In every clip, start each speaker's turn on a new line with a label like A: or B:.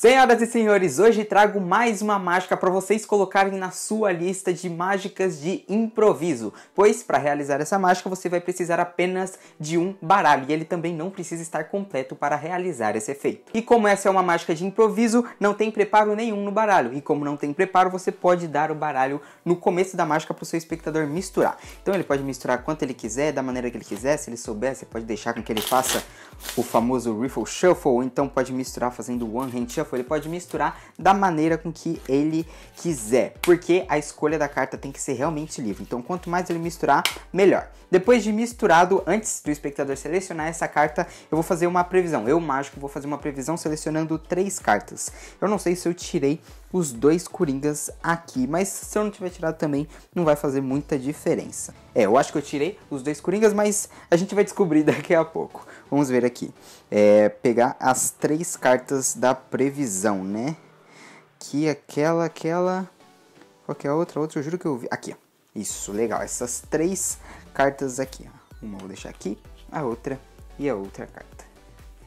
A: Senhoras e senhores, hoje trago mais uma mágica para vocês colocarem na sua lista de mágicas de improviso, pois para realizar essa mágica você vai precisar apenas de um baralho e ele também não precisa estar completo para realizar esse efeito. E como essa é uma mágica de improviso, não tem preparo nenhum no baralho, e como não tem preparo, você pode dar o baralho no começo da mágica para o seu espectador misturar. Então ele pode misturar quanto ele quiser, da maneira que ele quiser, se ele souber, você pode deixar com que ele faça o famoso Riffle Shuffle, ou então pode misturar fazendo One Hand Shuffle folha, ele pode misturar da maneira com que ele quiser, porque a escolha da carta tem que ser realmente livre. Então, quanto mais ele misturar, melhor. Depois de misturado, antes do espectador selecionar essa carta, eu vou fazer uma previsão. Eu, mágico, vou fazer uma previsão selecionando três cartas. Eu não sei se eu tirei os dois Coringas aqui. Mas se eu não tiver tirado também, não vai fazer muita diferença. É, eu acho que eu tirei os dois Coringas, mas a gente vai descobrir daqui a pouco. Vamos ver aqui. É, pegar as três cartas da previsão, né? Que aquela, aquela... Qualquer é outra, outra, eu juro que eu vi. Aqui, ó. Isso, legal. Essas três cartas aqui, ó. Uma vou deixar aqui, a outra e a outra carta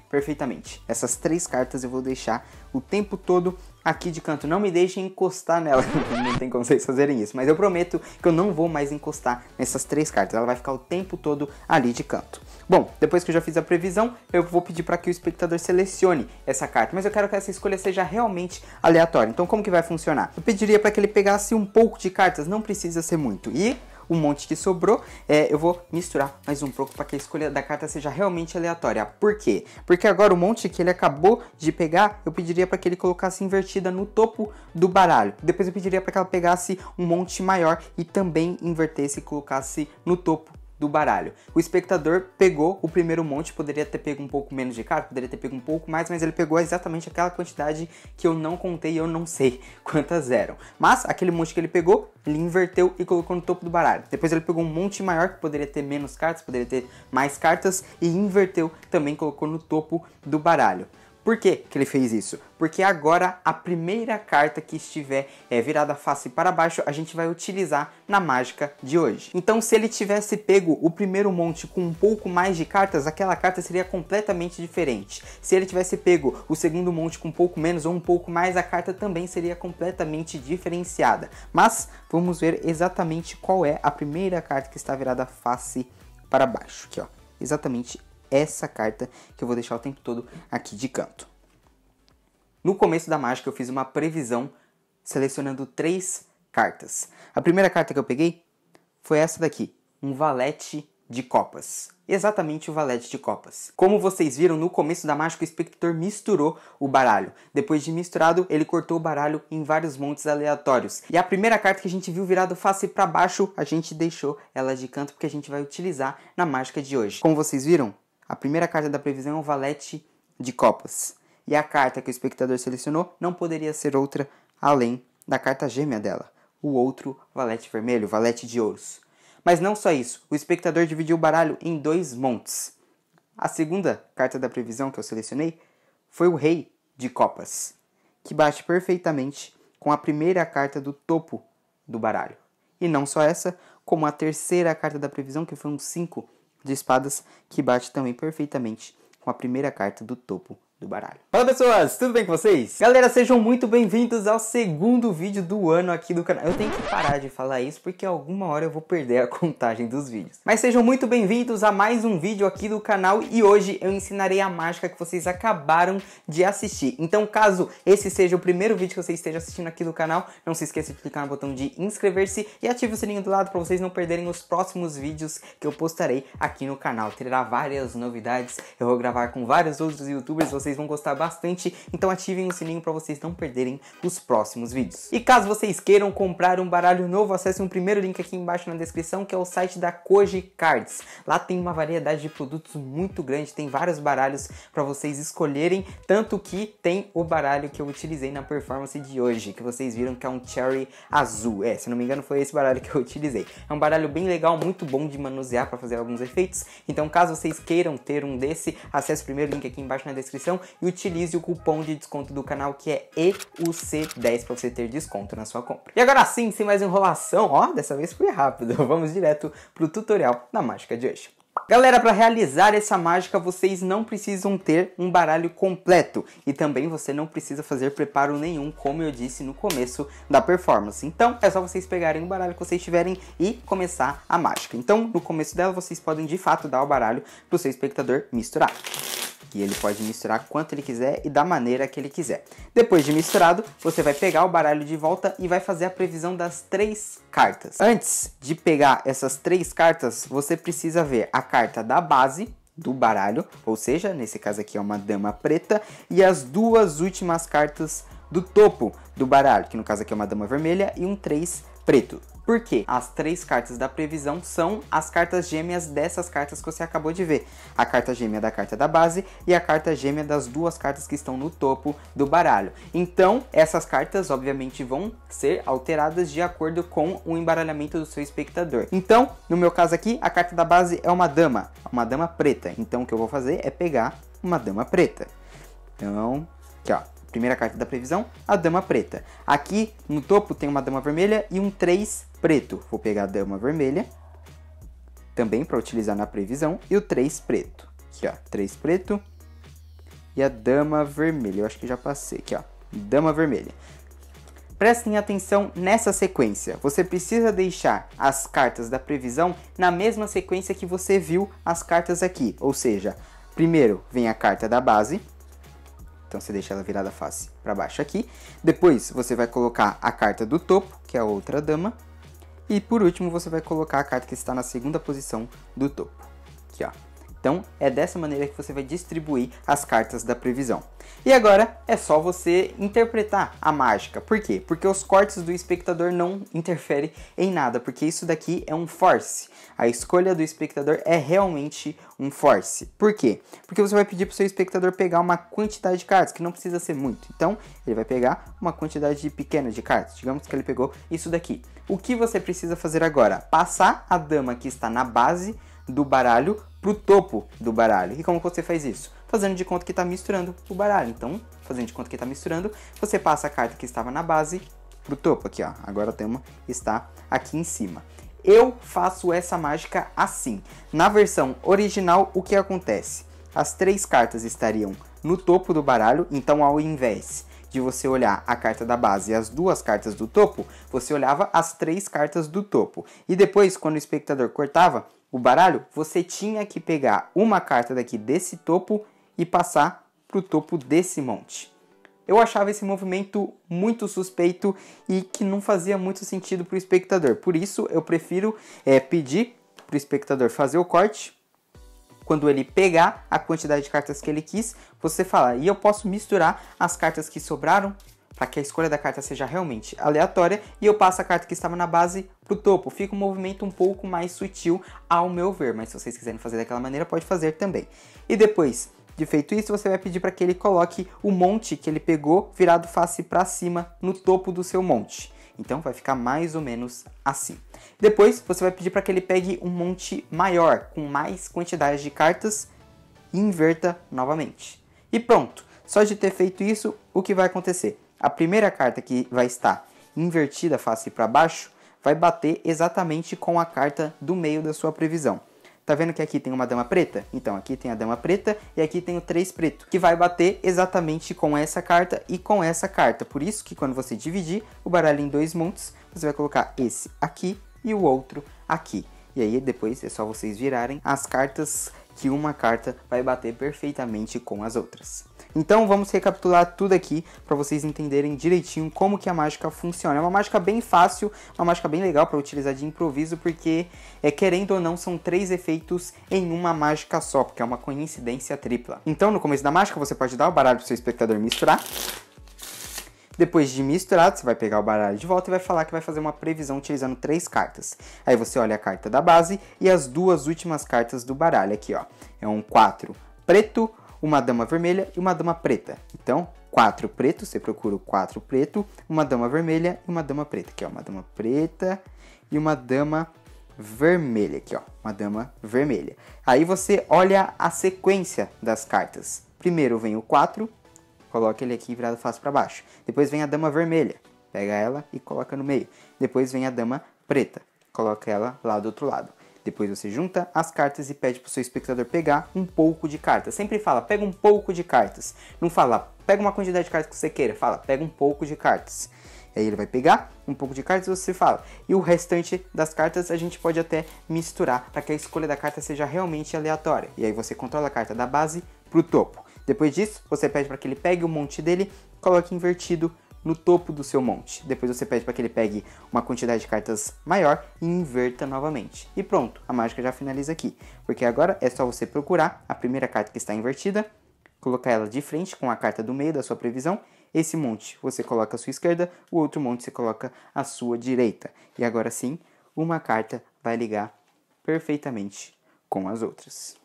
A: perfeitamente. Essas três cartas eu vou deixar o tempo todo aqui de canto, não me deixem encostar nela. não tem como vocês fazerem isso, mas eu prometo que eu não vou mais encostar nessas três cartas. Ela vai ficar o tempo todo ali de canto. Bom, depois que eu já fiz a previsão, eu vou pedir para que o espectador selecione essa carta, mas eu quero que essa escolha seja realmente aleatória. Então como que vai funcionar? Eu pediria para que ele pegasse um pouco de cartas, não precisa ser muito. E um monte que sobrou, é, eu vou misturar mais um pouco para que a escolha da carta seja realmente aleatória. Por quê? Porque agora o monte que ele acabou de pegar, eu pediria para que ele colocasse invertida no topo do baralho. Depois eu pediria para que ela pegasse um monte maior e também invertesse e colocasse no topo do baralho. O espectador pegou o primeiro monte, poderia ter pego um pouco menos de carta, poderia ter pego um pouco mais, mas ele pegou exatamente aquela quantidade que eu não contei e eu não sei quantas eram. Mas aquele monte que ele pegou, ele inverteu e colocou no topo do baralho. Depois ele pegou um monte maior que poderia ter menos cartas, poderia ter mais cartas e inverteu também colocou no topo do baralho. Por que, que ele fez isso? Porque agora a primeira carta que estiver é, virada face para baixo a gente vai utilizar na mágica de hoje. Então se ele tivesse pego o primeiro monte com um pouco mais de cartas, aquela carta seria completamente diferente. Se ele tivesse pego o segundo monte com um pouco menos ou um pouco mais, a carta também seria completamente diferenciada. Mas vamos ver exatamente qual é a primeira carta que está virada face para baixo. Aqui ó, exatamente essa carta que eu vou deixar o tempo todo aqui de canto. No começo da mágica eu fiz uma previsão selecionando três cartas. A primeira carta que eu peguei foi essa daqui, um valete de copas. Exatamente o valete de copas. Como vocês viram, no começo da mágica, o espectador misturou o baralho. Depois de misturado, ele cortou o baralho em vários montes aleatórios. E a primeira carta que a gente viu virado face para baixo, a gente deixou ela de canto porque a gente vai utilizar na mágica de hoje. Como vocês viram, a primeira carta da previsão é o valete de copas. E a carta que o espectador selecionou não poderia ser outra além da carta gêmea dela, o outro valete vermelho, valete de ouros. Mas não só isso, o espectador dividiu o baralho em dois montes. A segunda carta da previsão que eu selecionei foi o Rei de Copas, que bate perfeitamente com a primeira carta do topo do baralho. E não só essa, como a terceira carta da previsão, que foi um 5 de espadas, que bate também perfeitamente com a primeira carta do topo do baralho. Fala pessoas, tudo bem com vocês? Galera, sejam muito bem-vindos ao segundo vídeo do ano aqui do canal. Eu tenho que parar de falar isso porque alguma hora eu vou perder a contagem dos vídeos. Mas sejam muito bem-vindos a mais um vídeo aqui do canal e hoje eu ensinarei a mágica que vocês acabaram de assistir. Então caso esse seja o primeiro vídeo que você esteja assistindo aqui do canal, não se esqueça de clicar no botão de inscrever-se e ative o sininho do lado para vocês não perderem os próximos vídeos que eu postarei aqui no canal. Terá várias novidades, eu vou gravar com vários outros youtubers, vocês vocês vão gostar bastante, então ativem o sininho para vocês não perderem os próximos vídeos. E caso vocês queiram comprar um baralho novo, acessem o primeiro link aqui embaixo na descrição, que é o site da Koji Cards. Lá tem uma variedade de produtos muito grande, tem vários baralhos para vocês escolherem, tanto que tem o baralho que eu utilizei na performance de hoje, que vocês viram que é um Cherry azul. É, se não me engano foi esse baralho que eu utilizei. É um baralho bem legal, muito bom de manusear para fazer alguns efeitos, então caso vocês queiram ter um desse, acesse o primeiro link aqui embaixo na descrição e utilize o cupom de desconto do canal que é EUC10 para você ter desconto na sua compra. E agora sim, sem mais enrolação, ó, dessa vez foi rápido, vamos direto pro tutorial da mágica de hoje. Galera, para realizar essa mágica, vocês não precisam ter um baralho completo e também você não precisa fazer preparo nenhum, como eu disse no começo da performance. Então, é só vocês pegarem o baralho que vocês tiverem e começar a mágica. Então, no começo dela, vocês podem de fato dar o baralho para o seu espectador misturar que ele pode misturar quanto ele quiser e da maneira que ele quiser. Depois de misturado, você vai pegar o baralho de volta e vai fazer a previsão das três cartas. Antes de pegar essas três cartas, você precisa ver a carta da base, do baralho, ou seja, nesse caso aqui é uma dama preta, e as duas últimas cartas do topo do baralho, que no caso aqui é uma dama vermelha e um 3 preto porque as três cartas da previsão são as cartas gêmeas dessas cartas que você acabou de ver. A carta gêmea da carta da base e a carta gêmea das duas cartas que estão no topo do baralho. Então, essas cartas obviamente vão ser alteradas de acordo com o embaralhamento do seu espectador. Então, no meu caso aqui, a carta da base é uma dama, uma dama preta. Então, o que eu vou fazer é pegar uma dama preta. Então, aqui ó, primeira carta da previsão, a dama preta. Aqui no topo tem uma dama vermelha e um 3 preto. Vou pegar a dama vermelha, também para utilizar na previsão, e o 3 preto. Aqui, ó, 3 preto e a dama vermelha. Eu acho que já passei aqui, ó, dama vermelha. Prestem atenção nessa sequência. Você precisa deixar as cartas da previsão na mesma sequência que você viu as cartas aqui. Ou seja, primeiro vem a carta da base, então você deixa ela virada face para baixo aqui. Depois você vai colocar a carta do topo, que é a outra dama. E por último você vai colocar a carta que está na segunda posição do topo. Aqui, ó. Então é dessa maneira que você vai distribuir as cartas da previsão. E agora é só você interpretar a mágica. Por quê? Porque os cortes do espectador não interferem em nada, porque isso daqui é um force. A escolha do espectador é realmente um force. Por quê? Porque você vai pedir para o seu espectador pegar uma quantidade de cartas, que não precisa ser muito. Então, ele vai pegar uma quantidade pequena de cartas. Digamos que ele pegou isso daqui. O que você precisa fazer agora? Passar a dama que está na base do baralho para o topo do baralho. E como você faz isso? Fazendo de conta que está misturando o baralho. Então, fazendo de conta que está misturando, você passa a carta que estava na base para o topo aqui, ó. Agora tem uma está aqui em cima. Eu faço essa mágica assim. Na versão original, o que acontece? As três cartas estariam no topo do baralho, então ao invés de você olhar a carta da base e as duas cartas do topo, você olhava as três cartas do topo. E depois, quando o espectador cortava, o baralho, você tinha que pegar uma carta daqui desse topo e passar para o topo desse monte. Eu achava esse movimento muito suspeito e que não fazia muito sentido para o espectador. Por isso, eu prefiro é, pedir para o espectador fazer o corte. Quando ele pegar a quantidade de cartas que ele quis, você falar. E eu posso misturar as cartas que sobraram para que a escolha da carta seja realmente aleatória e eu passo a carta que estava na base para o topo. Fica um movimento um pouco mais sutil ao meu ver, mas se vocês quiserem fazer daquela maneira, pode fazer também. E depois de feito isso, você vai pedir para que ele coloque o monte que ele pegou virado face para cima no topo do seu monte. Então vai ficar mais ou menos assim. Depois você vai pedir para que ele pegue um monte maior, com mais quantidade de cartas, e inverta novamente. E pronto! Só de ter feito isso, o que vai acontecer? a primeira carta que vai estar invertida face para baixo vai bater exatamente com a carta do meio da sua previsão. Tá vendo que aqui tem uma dama preta? Então aqui tem a dama preta e aqui tem o 3 preto, que vai bater exatamente com essa carta e com essa carta. Por isso que quando você dividir o baralho em dois montes, você vai colocar esse aqui e o outro aqui. E aí depois é só vocês virarem as cartas que uma carta vai bater perfeitamente com as outras. Então vamos recapitular tudo aqui para vocês entenderem direitinho como que a mágica funciona. É uma mágica bem fácil, uma mágica bem legal para utilizar de improviso, porque é querendo ou não são três efeitos em uma mágica só, porque é uma coincidência tripla. Então no começo da mágica você pode dar o baralho pro seu espectador misturar, depois de misturado, você vai pegar o baralho de volta e vai falar que vai fazer uma previsão utilizando três cartas. Aí você olha a carta da base e as duas últimas cartas do baralho aqui, ó. É um 4 preto, uma dama vermelha e uma dama preta. Então, quatro pretos, você procura o quatro preto, uma dama vermelha e uma dama preta. Aqui, é uma dama preta e uma dama vermelha aqui, ó, uma dama vermelha. Aí você olha a sequência das cartas. Primeiro vem o 4, coloca ele aqui virado face para baixo. Depois vem a dama vermelha, pega ela e coloca no meio. Depois vem a dama preta, coloca ela lá do outro lado. Depois você junta as cartas e pede para o seu espectador pegar um pouco de cartas. Sempre fala, pega um pouco de cartas. Não fala, pega uma quantidade de cartas que você queira. Fala, pega um pouco de cartas. Aí ele vai pegar um pouco de cartas e você fala. E o restante das cartas a gente pode até misturar para que a escolha da carta seja realmente aleatória. E aí você controla a carta da base para o topo. Depois disso, você pede para que ele pegue o um monte dele, coloque invertido no topo do seu monte. Depois você pede para que ele pegue uma quantidade de cartas maior e inverta novamente. E pronto, a mágica já finaliza aqui. Porque agora é só você procurar a primeira carta que está invertida, colocar ela de frente com a carta do meio da sua previsão. Esse monte você coloca à sua esquerda, o outro monte você coloca à sua direita. E agora sim, uma carta vai ligar perfeitamente com as outras.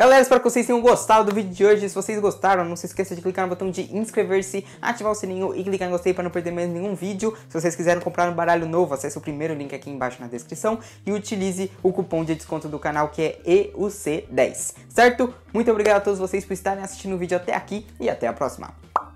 A: Galera, espero que vocês tenham gostado do vídeo de hoje. Se vocês gostaram, não se esqueça de clicar no botão de inscrever-se, ativar o sininho e clicar em gostei para não perder mais nenhum vídeo. Se vocês quiserem comprar um baralho novo, acesse o primeiro link aqui embaixo na descrição e utilize o cupom de desconto do canal que é EUC10, certo? Muito obrigado a todos vocês por estarem assistindo o vídeo até aqui e até a próxima.